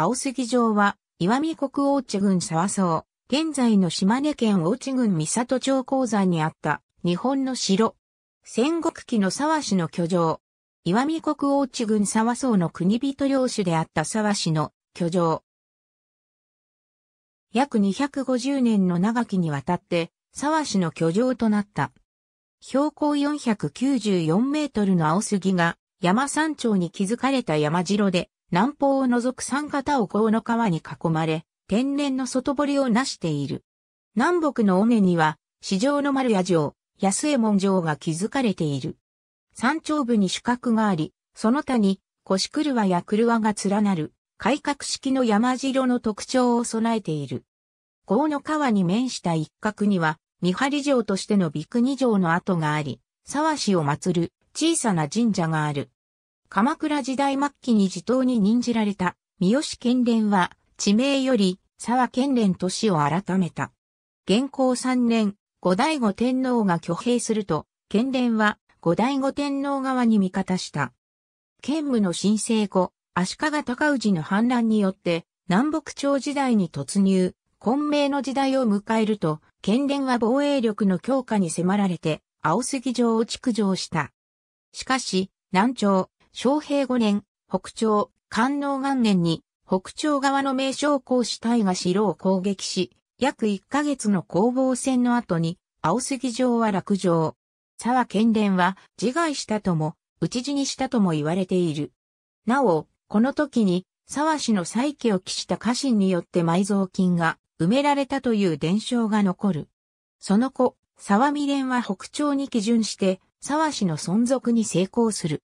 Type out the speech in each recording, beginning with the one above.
青杉城は、岩見国大地郡沢荘、現在の島根県大地郡三里町鉱山にあった日本の城。戦国期の沢氏の居城。岩見国大地郡沢荘の国人領主であった沢氏の居城。約250年の長きにわたって沢氏の居城となった。標高494メートルの青杉が山山頂に築かれた山城で、南方を除く三方を河の川に囲まれ、天然の外堀を成している。南北の尾根には、市場の丸屋城、安江門城が築かれている。山頂部に主角があり、その他に、腰車や車が連なる、改革式の山城の特徴を備えている。河の川に面した一角には、三張城としてのビクニ城の跡があり、沢市を祀る小さな神社がある。鎌倉時代末期に地頭に任じられた三好県連は地名より沢県連都市を改めた。現行3年、後醍醐天皇が挙兵すると、県連は後醍醐天皇側に味方した。県務の申請後、足利高氏の反乱によって南北朝時代に突入、混迷の時代を迎えると、県連は防衛力の強化に迫られて、青杉城を築城した。しかし、南朝、昌平5年、北朝、官能元年に、北朝側の名称公使隊が城を攻撃し、約1ヶ月の攻防戦の後に、青杉城は落城。沢県連は自害したとも、討ち死にしたとも言われている。なお、この時に、沢氏の再起を期した家臣によって埋蔵金が埋められたという伝承が残る。その後、沢未連は北朝に基準して、沢氏の存続に成功する。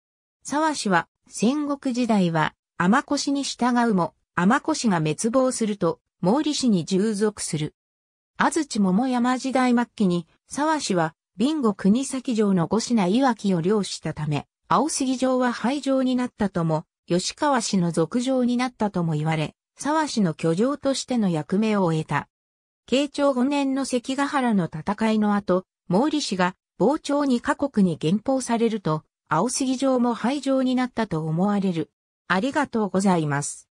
沢氏は、戦国時代は、天腰に従うも、天腰が滅亡すると、毛利氏に従属する。安土桃山時代末期に、沢氏は、ビンゴ国崎城の五品いわきを領したため、青杉城は廃城になったとも、吉川氏の俗城になったとも言われ、沢氏の居城としての役目を終えた。慶長5年の関ヶ原の戦いの後、毛利氏が傍聴に過国に減俸されると、青杉城も廃城になったと思われる。ありがとうございます。